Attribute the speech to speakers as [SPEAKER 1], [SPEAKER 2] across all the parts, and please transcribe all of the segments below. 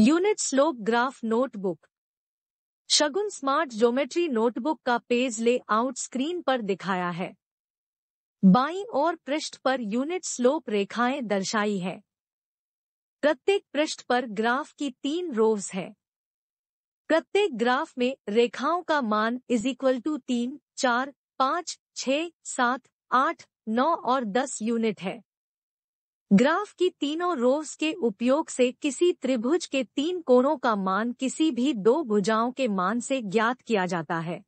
[SPEAKER 1] unit slope graph notebook Shagun smart geometry notebook का page layout screen पर दिखाया है बाईं ओर पृष्ठ पर यूनिट स्लोप रेखाएं दर्शाई है प्रत्येक पृष्ठ पर ग्राफ की तीन रोव्स है प्रत्येक ग्राफ में रेखाओं का मान इज इक्वल टू तीन चार पाँच छ सात आठ नौ और दस यूनिट है ग्राफ की तीनों रोव्स के उपयोग से किसी त्रिभुज के तीन कोणों का मान किसी भी दो भुजाओं के मान से ज्ञात किया जाता है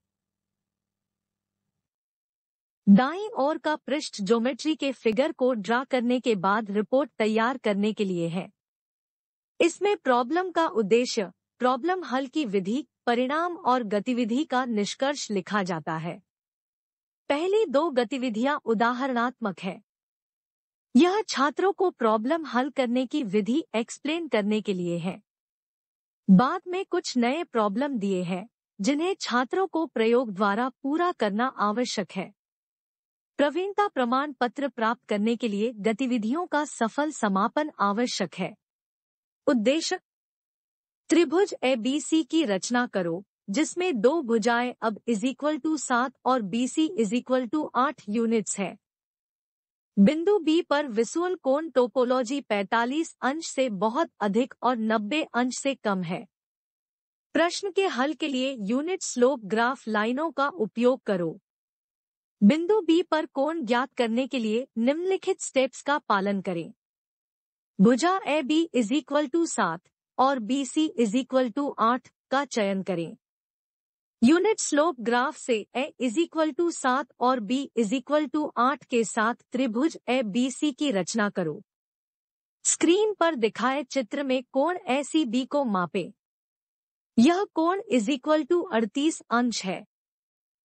[SPEAKER 1] दाईं ओर का पृष्ठ ज्योमेट्री के फिगर को ड्रा करने के बाद रिपोर्ट तैयार करने के लिए है इसमें प्रॉब्लम का उद्देश्य प्रॉब्लम हल की विधि परिणाम और गतिविधि का निष्कर्ष लिखा जाता है पहली दो गतिविधियां उदाहरणात्मक है यह छात्रों को प्रॉब्लम हल करने की विधि एक्सप्लेन करने के लिए है बाद में कुछ नए प्रॉब्लम दिए हैं जिन्हें छात्रों को प्रयोग द्वारा पूरा करना आवश्यक है प्रवीणता प्रमाण पत्र प्राप्त करने के लिए गतिविधियों का सफल समापन आवश्यक है उद्देश्य त्रिभुज एबीसी की रचना करो जिसमें दो भुजाएं अब इज इक्वल टू सात और बीसी इज इक्वल टू आठ यूनिट्स है बिंदु बी पर विसुअल कोण टोपोलॉजी 45 अंश से बहुत अधिक और 90 अंश से कम है प्रश्न के हल के लिए यूनिट स्लोप ग्राफ लाइनों का उपयोग करो बिंदु बी पर कोण ज्ञात करने के लिए निम्नलिखित स्टेप्स का पालन करें भुजा A B is equal to सात और B C is equal to आठ का चयन करें यूनिट स्लोप ग्राफ से ए इज इक्वल टू सात और बी इज इक्वल टू आठ के साथ त्रिभुज ए बी सी की रचना करो स्क्रीन पर दिखाए चित्र में कोण ए सी बी को मापे यह कोण इज इक्वल टू अड़तीस अंश है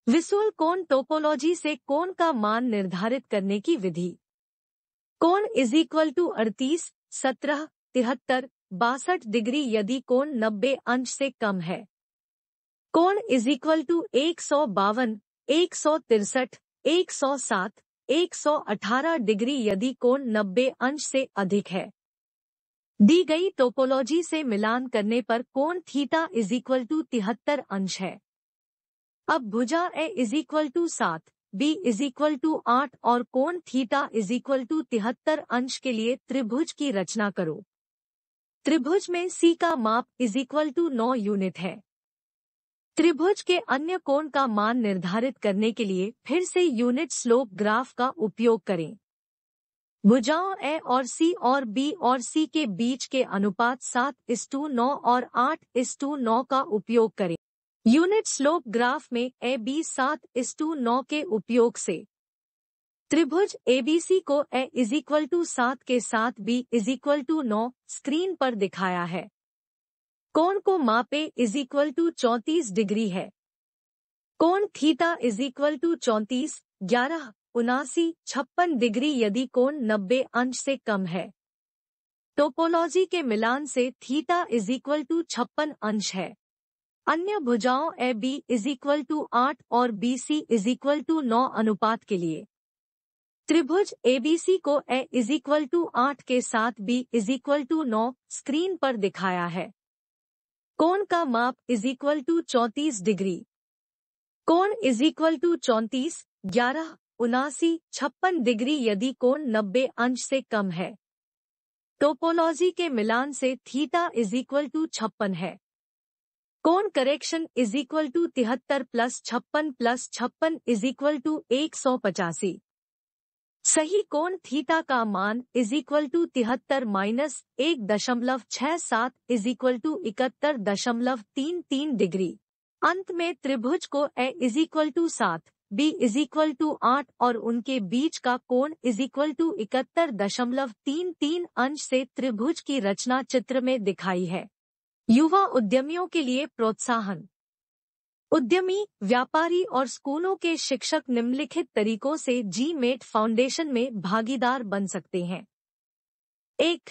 [SPEAKER 1] विसुअल कोण टोपोलॉजी से कोण का मान निर्धारित करने की विधि कोण इज इक्वल टू अड़तीस सत्रह तिहत्तर बासठ डिग्री यदि कोण नब्बे अंश से कम है कोण इज इक्वल टू एक सौ बावन एक सौ तिरसठ एक सौ सात एक सौ अठारह डिग्री यदि कोण नब्बे अंश से अधिक है दी गई टोपोलॉजी से मिलान करने पर कोण थीटा इज इक्वल टू तिहत्तर अंश है अब भुजा ए इज इक्वल टू सात बी इज इक्वल टू आठ और कोण थीटा इज इक्वल टू तिहत्तर अंश के लिए त्रिभुज की रचना करो त्रिभुज में सी का माप इज इक्वल टू नौ यूनिट है त्रिभुज के अन्य कोण का मान निर्धारित करने के लिए फिर से यूनिट स्लोप ग्राफ का उपयोग करें भुजाओं ए और सी और बी और सी के बीच के अनुपात सात इस टू नौ और आठ इस टू नौ का उपयोग करें यूनिट स्लोप ग्राफ में ए बी सात इस टू नौ के उपयोग से त्रिभुज एबीसी को ए इज इक्वल टू सात के साथ बी इज इक्वल टू नौ स्क्रीन पर दिखाया है कोण को मापे इज इक्वल टू चौंतीस डिग्री है कोण थीटा इज इक्वल टू चौंतीस ग्यारह उनासी छप्पन डिग्री यदि कोण नब्बे अंश से कम है टोपोलॉजी के मिलान से थीटा इज इक्वल टू छप्पन अंश है अन्य भुजाओं A B is equal to आठ और B C is equal to नौ अनुपात के लिए त्रिभुज एबीसी को ए इज इक्वल टू आठ के साथ बी इज इक्वल टू नौ स्क्रीन पर दिखाया है कोण का माप इज इक्वल टू चौंतीस डिग्री कोण इज इक्वल टू चौंतीस ग्यारह उनासी छप्पन डिग्री यदि कोण नब्बे अंश से कम है टोपोलॉजी के मिलान से थीटा इज इक्वल टू छप्पन है कोण करेक्शन इज इक्वल टू तिहत्तर प्लस छप्पन प्लस छप्पन इज इक्वल टू एक सौ पचासी सही कोण थीटा का मान इज इक्वल टू तिहत्तर माइनस एक दशमलव छह सात इज इक्वल टू इकहत्तर दशमलव तीन तीन डिग्री अंत में त्रिभुज को ए इज इक्वल टू सात बी इज इक्वल टू आठ और उनके बीच का कोण इज इक्वल टू इकहत्तर दशमलव तीन तीन अंश से त्रिभुज की रचना चित्र में दिखाई है युवा उद्यमियों के लिए प्रोत्साहन उद्यमी व्यापारी और स्कूलों के शिक्षक निम्नलिखित तरीकों से जी मेट फाउंडेशन में भागीदार बन सकते हैं एक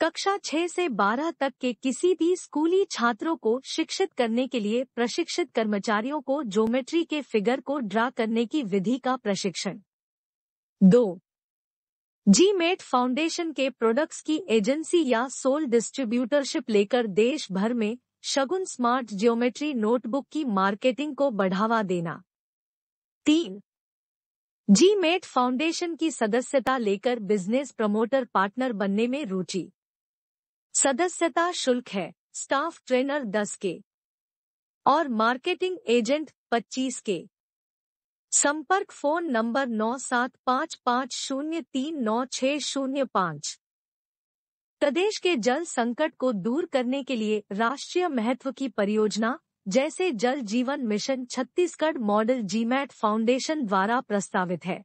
[SPEAKER 1] कक्षा 6 से 12 तक के किसी भी स्कूली छात्रों को शिक्षित करने के लिए प्रशिक्षित कर्मचारियों को ज्योमेट्री के फिगर को ड्रा करने की विधि का प्रशिक्षण दो जी मेट फाउंडेशन के प्रोडक्ट्स की एजेंसी या सोल डिस्ट्रीब्यूटरशिप लेकर देश भर में शगुन स्मार्ट ज्योमेट्री नोटबुक की मार्केटिंग को बढ़ावा देना तीन जी मेट फाउंडेशन की सदस्यता लेकर बिजनेस प्रमोटर पार्टनर बनने में रुचि सदस्यता शुल्क है स्टाफ ट्रेनर दस के और मार्केटिंग एजेंट पच्चीस के संपर्क फोन नंबर नौ सात पाँच पाँच शून्य तीन नौ छः शून्य पाँच प्रदेश के जल संकट को दूर करने के लिए राष्ट्रीय महत्व की परियोजना जैसे जल जीवन मिशन छत्तीसगढ़ मॉडल जीमैट फाउंडेशन द्वारा प्रस्तावित है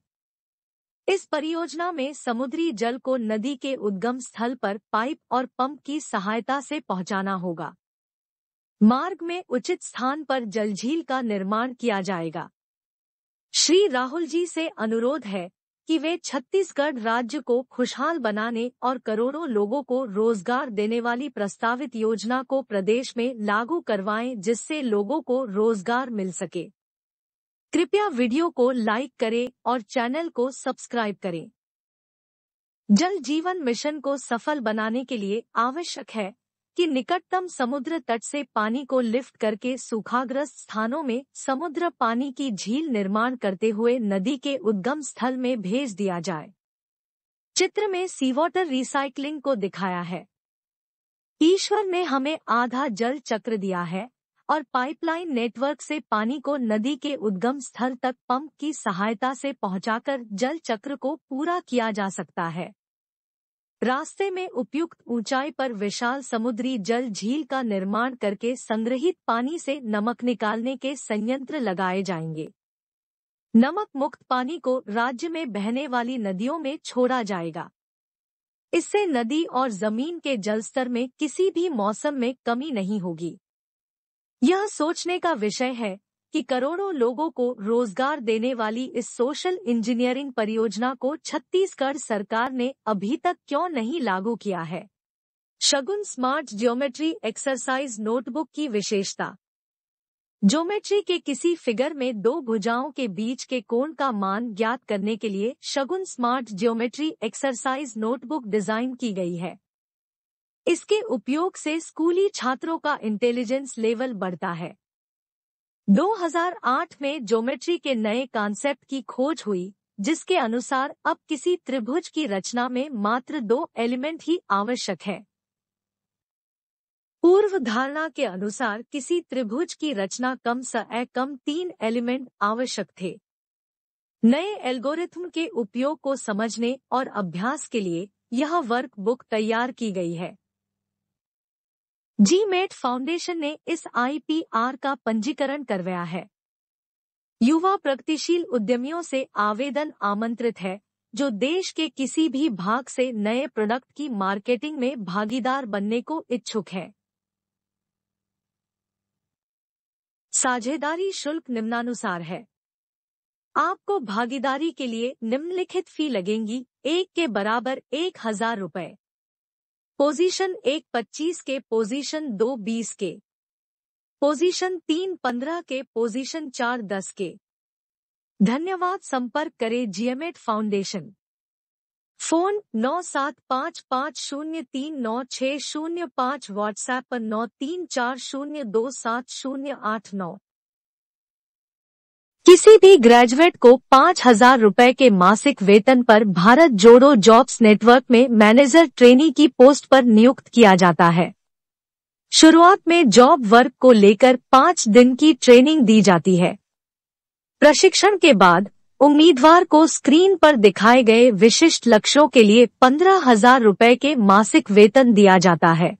[SPEAKER 1] इस परियोजना में समुद्री जल को नदी के उद्गम स्थल पर पाइप और पंप की सहायता से पहुंचाना होगा मार्ग में उचित स्थान पर जलझील का निर्माण किया जाएगा श्री राहुल जी से अनुरोध है कि वे छत्तीसगढ़ राज्य को खुशहाल बनाने और करोड़ों लोगों को रोजगार देने वाली प्रस्तावित योजना को प्रदेश में लागू करवाएं जिससे लोगों को रोजगार मिल सके कृपया वीडियो को लाइक करें और चैनल को सब्सक्राइब करें जल जीवन मिशन को सफल बनाने के लिए आवश्यक है कि निकटतम समुद्र तट से पानी को लिफ्ट करके सूखाग्रस्त स्थानों में समुद्र पानी की झील निर्माण करते हुए नदी के उद्गम स्थल में भेज दिया जाए चित्र में वॉटर रिसाइकलिंग को दिखाया है ईश्वर ने हमें आधा जल चक्र दिया है और पाइपलाइन नेटवर्क से पानी को नदी के उद्गम स्थल तक पंप की सहायता से पहुंचाकर जल चक्र को पूरा किया जा सकता है रास्ते में उपयुक्त ऊंचाई पर विशाल समुद्री जल झील का निर्माण करके संग्रहित पानी से नमक निकालने के संयंत्र लगाए जाएंगे नमक मुक्त पानी को राज्य में बहने वाली नदियों में छोड़ा जाएगा इससे नदी और जमीन के जलस्तर में किसी भी मौसम में कमी नहीं होगी यह सोचने का विषय है कि करोड़ों लोगों को रोजगार देने वाली इस सोशल इंजीनियरिंग परियोजना को छत्तीसगढ़ सरकार ने अभी तक क्यों नहीं लागू किया है Shagun smart geometry exercise notebook की विशेषता ज्योमेट्री के किसी फिगर में दो भुजाओं के बीच के कोण का मान ज्ञात करने के लिए Shagun smart geometry exercise notebook design की गई है इसके उपयोग से स्कूली छात्रों का इंटेलिजेंस लेवल बढ़ता है 2008 में ज्योमेट्री के नए कॉन्सेप्ट की खोज हुई जिसके अनुसार अब किसी त्रिभुज की रचना में मात्र दो एलिमेंट ही आवश्यक है पूर्व धारणा के अनुसार किसी त्रिभुज की रचना कम स कम तीन एलिमेंट आवश्यक थे नए एल्गोरिथम के उपयोग को समझने और अभ्यास के लिए यह वर्क बुक तैयार की गई है जी मेट फाउंडेशन ने इस आईपीआर का पंजीकरण करवाया है युवा प्रगतिशील उद्यमियों से आवेदन आमंत्रित है जो देश के किसी भी भाग से नए प्रोडक्ट की मार्केटिंग में भागीदार बनने को इच्छुक है साझेदारी शुल्क निम्नानुसार है आपको भागीदारी के लिए निम्नलिखित फी लगेंगी एक के बराबर एक हजार रुपये पोजीशन एक पच्चीस के पोजीशन दो बीस के पोजीशन तीन पंद्रह के पोजीशन चार दस के धन्यवाद संपर्क करें जीएमएट फाउंडेशन फोन नौ सात पाँच पाँच शून्य तीन नौ छः शून्य पाँच व्हाट्सएप पर नौ तीन चार शून्य दो सात शून्य आठ नौ किसी भी ग्रेजुएट को पाँच हजार रूपए के मासिक वेतन पर भारत जोड़ो जॉब्स नेटवर्क में मैनेजर ट्रेनी की पोस्ट पर नियुक्त किया जाता है शुरुआत में जॉब वर्क को लेकर पाँच दिन की ट्रेनिंग दी जाती है प्रशिक्षण के बाद उम्मीदवार को स्क्रीन पर दिखाए गए विशिष्ट लक्ष्यों के लिए पंद्रह हजार रूपए के मासिक वेतन दिया जाता है